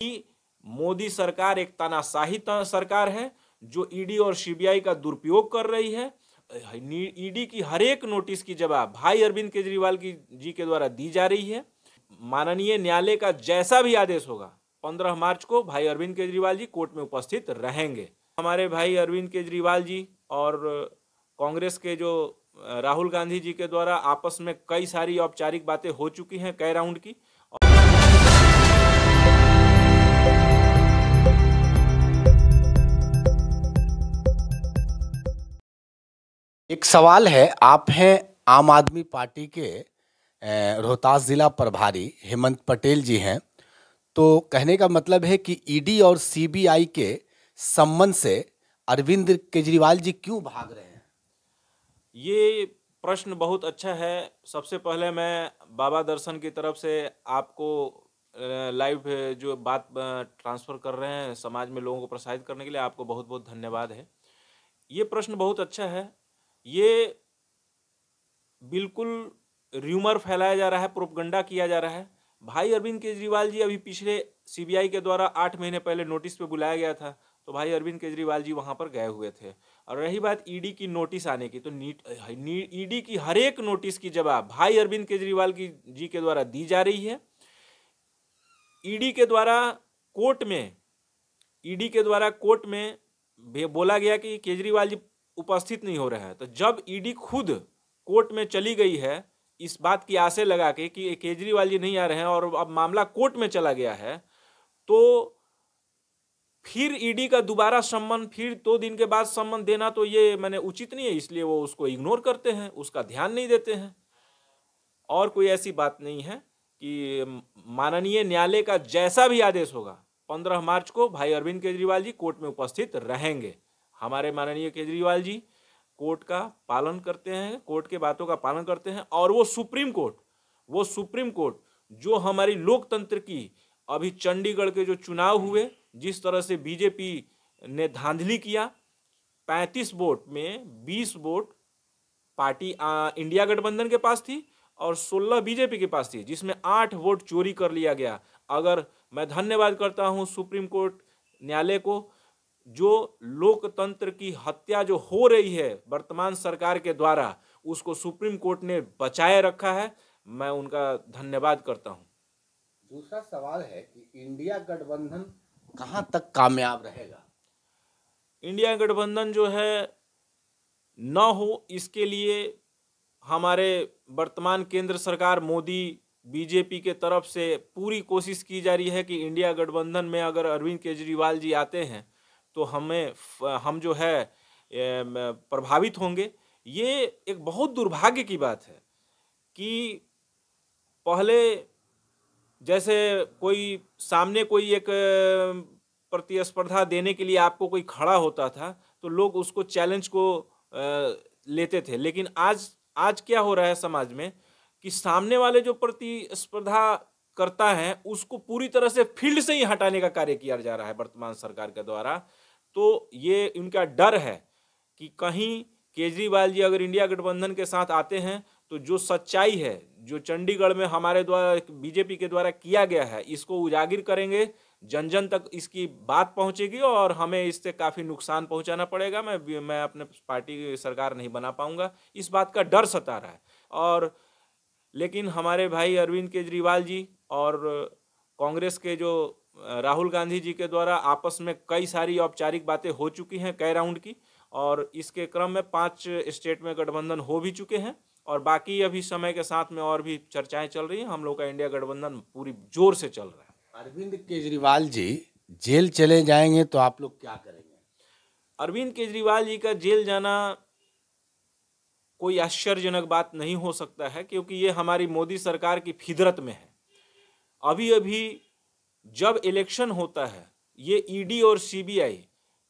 कि मोदी सरकार एक तानाशाही सरकार है जो ईडी e और सीबीआई का दुरुपयोग कर रही है ईडी e की एक नोटिस की जवाब भाई अरविंद केजरीवाल की जी के द्वारा दी जा रही है माननीय न्यायालय का जैसा भी आदेश होगा पंद्रह मार्च को भाई अरविंद केजरीवाल जी कोर्ट में उपस्थित रहेंगे हमारे भाई अरविंद केजरीवाल जी और कांग्रेस के जो राहुल गांधी जी के द्वारा आपस में कई सारी औपचारिक बातें हो चुकी हैं कई राउंड की एक सवाल है आप हैं आम आदमी पार्टी के रोहतास ज़िला प्रभारी हेमंत पटेल जी हैं तो कहने का मतलब है कि ईडी e और सीबीआई के संबंध से अरविंद केजरीवाल जी क्यों भाग रहे हैं ये प्रश्न बहुत अच्छा है सबसे पहले मैं बाबा दर्शन की तरफ से आपको लाइव जो बात ट्रांसफ़र कर रहे हैं समाज में लोगों को प्रसारित करने के लिए आपको बहुत बहुत धन्यवाद है ये प्रश्न बहुत अच्छा है ये बिल्कुल र्यूमर फैलाया जा रहा है प्रोपगंडा किया जा रहा है भाई अरविंद केजरीवाल जी अभी पिछले सीबीआई के द्वारा आठ महीने पहले नोटिस पे बुलाया गया था तो भाई अरविंद केजरीवाल जी वहाँ पर गए हुए थे और रही बात ईडी e की नोटिस आने की तो नीट ईडी e की हर एक नोटिस की जवाब भाई अरविंद केजरीवाल की जी के द्वारा दी जा रही है ईडी e के द्वारा कोर्ट में ईडी के द्वारा कोर्ट में बोला गया कि केजरीवाल जी उपस्थित नहीं हो रहे हैं तो जब ईडी e खुद कोर्ट में चली गई है इस बात की आशे लगा के कि केजरीवाल जी नहीं आ रहे हैं और अब मामला कोर्ट में चला गया है तो फिर ईडी e का दोबारा सम्मान फिर दो तो दिन के बाद सम्मान देना तो ये मैंने उचित नहीं है इसलिए वो उसको इग्नोर करते हैं उसका ध्यान नहीं देते हैं और कोई ऐसी बात नहीं है कि माननीय न्यायालय का जैसा भी आदेश होगा पंद्रह मार्च को भाई अरविंद केजरीवाल जी कोर्ट में उपस्थित रहेंगे हमारे माननीय केजरीवाल जी कोर्ट का पालन करते हैं कोर्ट के बातों का पालन करते हैं और वो सुप्रीम कोर्ट वो सुप्रीम कोर्ट जो हमारी लोकतंत्र की अभी चंडीगढ़ के जो चुनाव हुए जिस तरह से बीजेपी ने धांधली किया पैंतीस वोट में बीस वोट पार्टी आ, इंडिया गठबंधन के पास थी और सोलह बीजेपी के पास थी जिसमें आठ वोट चोरी कर लिया गया अगर मैं धन्यवाद करता हूँ सुप्रीम कोर्ट न्यायालय को जो लोकतंत्र की हत्या जो हो रही है वर्तमान सरकार के द्वारा उसको सुप्रीम कोर्ट ने बचाए रखा है मैं उनका धन्यवाद करता हूं दूसरा सवाल है कि इंडिया गठबंधन कहाँ तक कामयाब रहेगा इंडिया गठबंधन जो है न हो इसके लिए हमारे वर्तमान केंद्र सरकार मोदी बीजेपी के तरफ से पूरी कोशिश की जा रही है कि इंडिया गठबंधन में अगर अरविंद केजरीवाल जी आते हैं तो हमें हम जो है प्रभावित होंगे ये एक बहुत दुर्भाग्य की बात है कि पहले जैसे कोई सामने कोई एक प्रतिस्पर्धा देने के लिए आपको कोई खड़ा होता था तो लोग उसको चैलेंज को लेते थे लेकिन आज आज क्या हो रहा है समाज में कि सामने वाले जो प्रतिस्पर्धा करता है उसको पूरी तरह से फील्ड से ही हटाने का कार्य किया जा रहा है वर्तमान सरकार के द्वारा तो ये उनका डर है कि कहीं केजरीवाल जी अगर इंडिया गठबंधन के साथ आते हैं तो जो सच्चाई है जो चंडीगढ़ में हमारे द्वारा बीजेपी के द्वारा किया गया है इसको उजागर करेंगे जन जन तक इसकी बात पहुंचेगी और हमें इससे काफ़ी नुकसान पहुंचाना पड़ेगा मैं मैं अपने पार्टी की सरकार नहीं बना पाऊंगा इस बात का डर सता रहा है और लेकिन हमारे भाई अरविंद केजरीवाल जी और कांग्रेस के जो राहुल गांधी जी के द्वारा आपस में कई सारी औपचारिक बातें हो चुकी हैं कई राउंड की और इसके क्रम में पांच स्टेट में गठबंधन हो भी चुके हैं और बाकी अभी समय के साथ में और भी चर्चाएं चल रही हैं हम लोग का इंडिया गठबंधन पूरी जोर से चल रहा है अरविंद केजरीवाल जी जेल चले जाएंगे तो आप लोग क्या करेंगे अरविंद केजरीवाल जी का जेल जाना कोई आश्चर्यजनक बात नहीं हो सकता है क्योंकि ये हमारी मोदी सरकार की फिदरत में है अभी अभी जब इलेक्शन होता है ये ईडी e और सीबीआई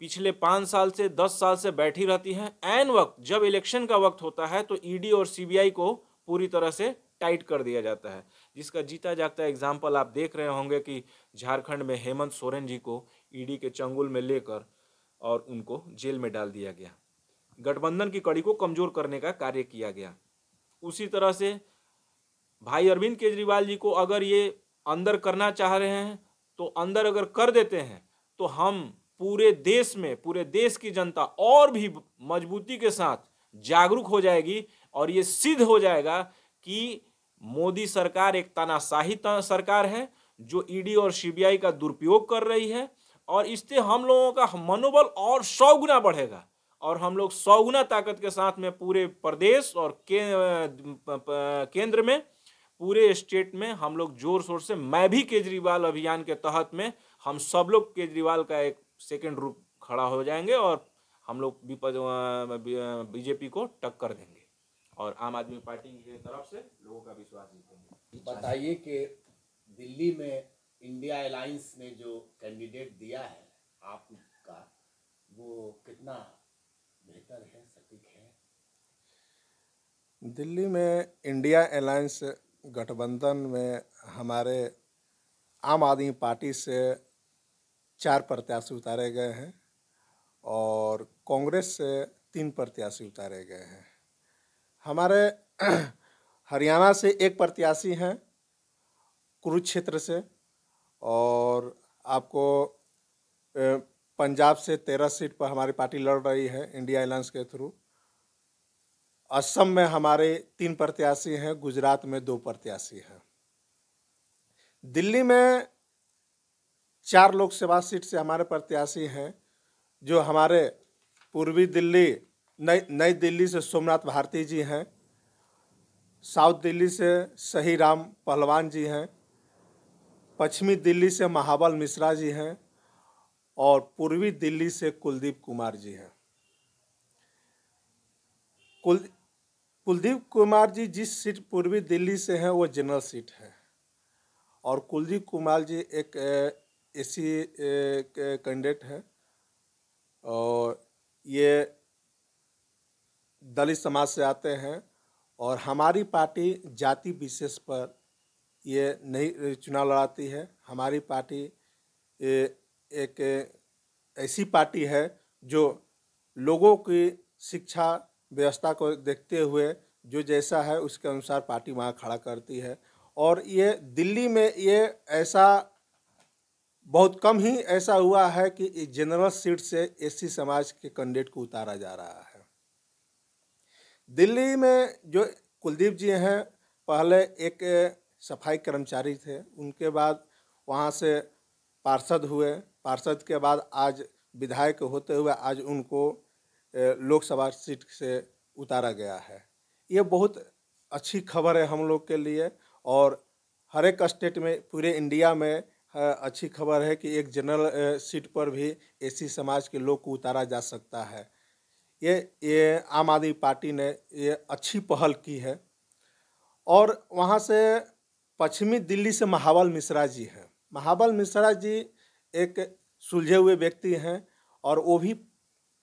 पिछले पाँच साल से दस साल से बैठी रहती है एन वक्त जब इलेक्शन का वक्त होता है तो ईडी e और सीबीआई को पूरी तरह से टाइट कर दिया जाता है जिसका जीता जागता एग्जाम्पल आप देख रहे होंगे कि झारखंड में हेमंत सोरेन जी को ईडी e के चंगुल में लेकर और उनको जेल में डाल दिया गया गठबंधन की कड़ी को कमजोर करने का कार्य किया गया उसी तरह से भाई अरविंद केजरीवाल जी को अगर ये अंदर करना चाह रहे हैं तो अंदर अगर कर देते हैं तो हम पूरे देश में पूरे देश की जनता और भी मजबूती के साथ जागरूक हो जाएगी और ये सिद्ध हो जाएगा कि मोदी सरकार एक तानाशाही सरकार है जो ईडी e और सीबीआई का दुरुपयोग कर रही है और इससे हम लोगों का मनोबल और सौ गुना बढ़ेगा और हम लोग सौ गुना ताकत के साथ में पूरे प्रदेश और केंद्र में पूरे स्टेट में हम लोग जोर शोर से मैं भी केजरीवाल अभियान के तहत में हम सब लोग केजरीवाल का एक सेकेंड रूप खड़ा हो जाएंगे और हम लोग बीजेपी को टक्कर देंगे और आम आदमी पार्टी की तरफ से लोगों का विश्वास जीतेंगे बताइए कि दिल्ली में इंडिया अलायंस ने जो कैंडिडेट दिया है आपका वो कितना बेहतर है सटीक है दिल्ली में इंडिया अलायंस गठबंधन में हमारे आम आदमी पार्टी से चार प्रत्याशी उतारे गए हैं और कांग्रेस से तीन प्रत्याशी उतारे गए हैं हमारे हरियाणा से एक प्रत्याशी हैं कुरुक्षेत्र से और आपको पंजाब से तेरह सीट पर हमारी पार्टी लड़ रही है इंडिया एलायंस के थ्रू असम में हमारे तीन प्रत्याशी हैं गुजरात में दो प्रत्याशी हैं दिल्ली में चार लोकसभा सीट से हमारे प्रत्याशी हैं जो हमारे पूर्वी दिल्ली नई नई दिल्ली से सोमनाथ भारती जी हैं साउथ दिल्ली से सही राम पहलवान जी हैं पश्चिमी दिल्ली से महाबल मिश्रा जी हैं और पूर्वी दिल्ली से कुलदीप कुमार जी हैं कुल कुलदीप कुमार जी जिस सीट पूर्वी दिल्ली से हैं वो जनरल सीट है और कुलदीप कुमार जी एक ए सी कैंडिडेट है और ये दलित समाज से आते हैं और हमारी पार्टी जाति विशेष पर ये नहीं चुनाव लड़ाती है हमारी पार्टी एक ऐसी पार्टी है जो लोगों की शिक्षा व्यवस्था को देखते हुए जो जैसा है उसके अनुसार पार्टी वहाँ खड़ा करती है और ये दिल्ली में ये ऐसा बहुत कम ही ऐसा हुआ है कि जनरल सीट से एससी समाज के कैंडिडेट को उतारा जा रहा है दिल्ली में जो कुलदीप जी हैं पहले एक सफाई कर्मचारी थे उनके बाद वहाँ से पार्षद हुए पार्षद के बाद आज विधायक होते हुए आज उनको लोकसभा सीट से उतारा गया है ये बहुत अच्छी खबर है हम लोग के लिए और हर एक स्टेट में पूरे इंडिया में अच्छी खबर है कि एक जनरल सीट पर भी एसी समाज के लोग को उतारा जा सकता है ये ये आम आदमी पार्टी ने ये अच्छी पहल की है और वहाँ से पश्चिमी दिल्ली से महावल मिश्रा जी हैं महावल मिश्रा जी एक सुलझे हुए व्यक्ति हैं और वो भी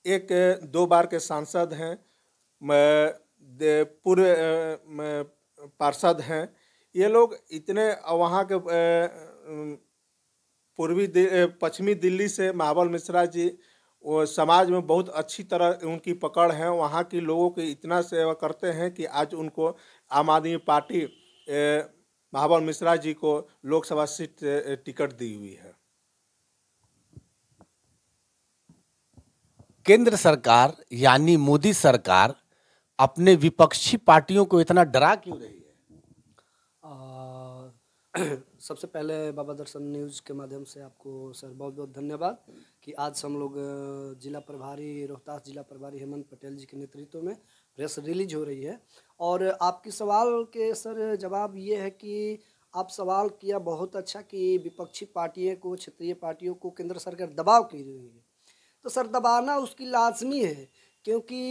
एक दो बार के सांसद हैं पूर्व पार्षद हैं ये लोग इतने वहाँ के पूर्वी पश्चिमी दिल्ली से महाबल मिश्रा जी वो समाज में बहुत अच्छी तरह उनकी पकड़ है वहाँ के लोगों की इतना सेवा करते हैं कि आज उनको आम आदमी पार्टी महाबल मिश्रा जी को लोकसभा सीट टिकट दी हुई है केंद्र सरकार यानी मोदी सरकार अपने विपक्षी पार्टियों को इतना डरा क्यों रही है सबसे पहले बाबा दर्शन न्यूज़ के माध्यम से आपको सर बहुत बहुत धन्यवाद कि आज हम लोग जिला प्रभारी रोहतास जिला प्रभारी हेमंत पटेल जी के नेतृत्व में प्रेस रिलीज हो रही है और आपके सवाल के सर जवाब ये है कि आप सवाल किया बहुत अच्छा कि विपक्षी पार्टियों को क्षेत्रीय पार्टियों को केंद्र सरकार दबाव की रही है तो सर दबाना उसकी लाजमी है क्योंकि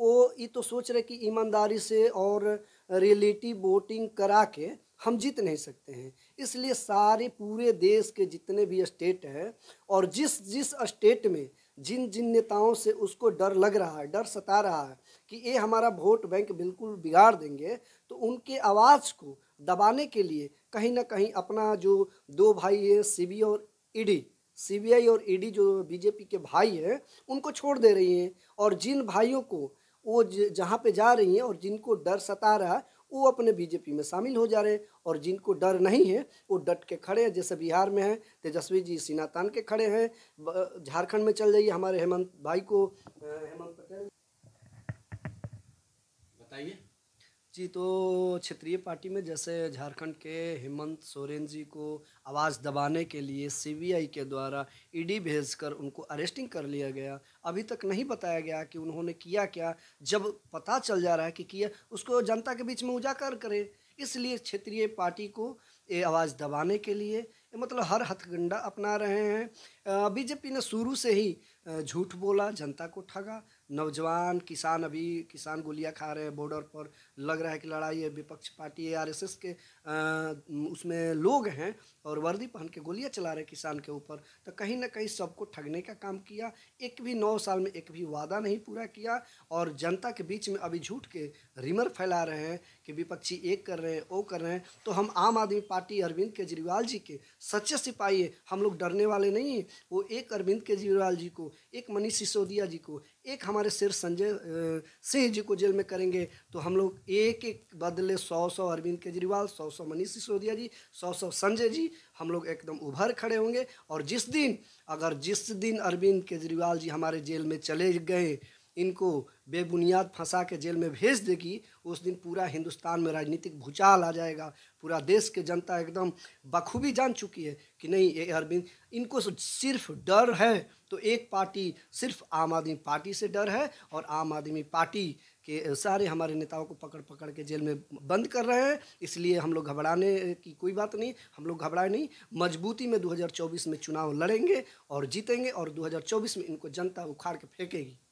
वो ये तो सोच रहे कि ईमानदारी से और रियलिटी वोटिंग करा के हम जीत नहीं सकते हैं इसलिए सारे पूरे देश के जितने भी स्टेट हैं और जिस जिस स्टेट में जिन जिन नेताओं से उसको डर लग रहा है डर सता रहा है कि ये हमारा वोट बैंक बिल्कुल बिगाड़ देंगे तो उनके आवाज़ को दबाने के लिए कहीं ना कहीं अपना जो दो भाई है सी और ईडी सीबीआई और ईडी जो बीजेपी के भाई हैं उनको छोड़ दे रही हैं और जिन भाइयों को वो जहाँ पे जा रही हैं और जिनको डर सता रहा है वो अपने बीजेपी में शामिल हो जा रहे हैं और जिनको डर नहीं है वो डट के खड़े हैं जैसे बिहार में हैं तेजस्वी जी तान के खड़े हैं झारखंड में चल जाइए हमारे हेमंत भाई को हेमंत पटेल बताइए जी तो क्षेत्रीय पार्टी में जैसे झारखंड के हेमंत सोरेन जी को आवाज़ दबाने के लिए सीबीआई के द्वारा ईडी भेजकर उनको अरेस्टिंग कर लिया गया अभी तक नहीं बताया गया कि उन्होंने किया क्या जब पता चल जा रहा है कि किया उसको जनता के बीच में उजागर करें इसलिए क्षेत्रीय पार्टी को ये आवाज़ दबाने के लिए मतलब हर हथगंडा अपना रहे हैं बीजेपी ने शुरू से ही झूठ बोला जनता को ठगा नौजवान किसान अभी किसान गोलियां खा रहे हैं बॉर्डर पर लग रहा है कि लड़ाई है विपक्ष पार्टी है आरएसएस के आ, उसमें लोग हैं और वर्दी पहन के गोलियां चला रहे हैं किसान के ऊपर तो कहीं ना कहीं सबको ठगने का काम किया एक भी नौ साल में एक भी वादा नहीं पूरा किया और जनता के बीच में अभी झूठ के रिमर फैला रहे हैं कि विपक्षी एक कर रहे हैं वो कर रहे हैं तो हम आम आदमी पार्टी अरविंद केजरीवाल जी के सच्चे सिपाही है हम लोग डरने वाले नहीं हैं वो एक अरविंद केजरीवाल जी को एक मनीष सिसोदिया जी को एक हमारे सिर संजय सिंह जी को जेल में करेंगे तो हम लोग एक एक बदले सौ सौ अरविंद केजरीवाल सौ सौ मनीष सिसोदिया जी सौ सौ संजय जी हम लोग एकदम उभर खड़े होंगे और जिस दिन अगर जिस दिन अरविंद केजरीवाल जी हमारे जेल में चले गए इनको बेबुनियाद फंसा के जेल में भेज देगी उस दिन पूरा हिंदुस्तान में राजनीतिक भूचाल आ जाएगा पूरा देश के जनता एकदम बखूबी जान चुकी है कि नहीं ये अरविंद इनको सिर्फ डर है तो एक पार्टी सिर्फ आम आदमी पार्टी से डर है और आम आदमी पार्टी के सारे हमारे नेताओं को पकड़ पकड़ के जेल में बंद कर रहे हैं इसलिए हम लोग घबराने की कोई बात नहीं हम लोग घबराए नहीं मजबूती में 2024 में चुनाव लड़ेंगे और जीतेंगे और 2024 में इनको जनता उखाड़ के फेंकेगी